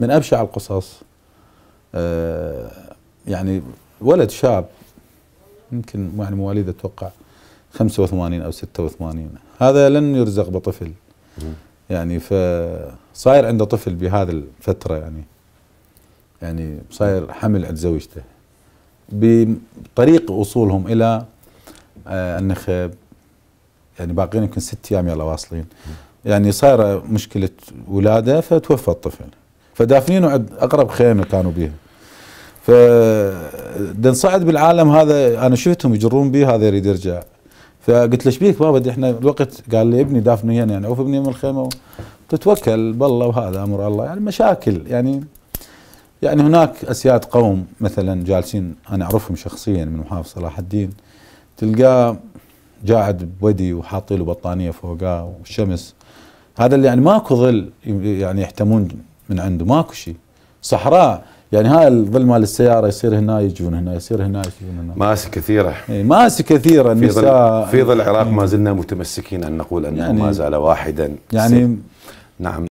من أبشع القصص آه، يعني ولد شاب يمكن يعني مواليد أتوقع 85 أو 86 هذا لن يرزق بطفل يعني فصاير عنده طفل بهذه الفترة يعني يعني صاير حمل عند زوجته بطريق وصولهم إلى آه، النخب يعني باقيين يمكن ست أيام يلا واصلين يعني صايرة مشكلة ولادة فتوفى الطفل فدافنينه عند اقرب خيمه كانوا بيها ف فنصعد بالعالم هذا انا شفتهم يجرون به هذا يريد يرجع فقلت له بيك بابا احنا الوقت قال لي ابني دافني هنا يعني عوف ابني من الخيمه تتوكل بالله وهذا امر الله يعني مشاكل يعني يعني هناك اسياد قوم مثلا جالسين انا اعرفهم شخصيا من محافظ صلاح الدين تلقاه جاعد بودي وحاطي له بطانيه فوقه والشمس هذا اللي يعني ماكو ظل يعني يحتمون من عنده ماكو شيء صحراء يعني هاي الظل مال السياره يصير هنا يجون هنا يصير هنا يجون هنا ماسي كثيره اي ماسك كثيره في ظل في ظل العراق ما زلنا متمسكين ان نقول انه يعني ما زال واحدا يعني نعم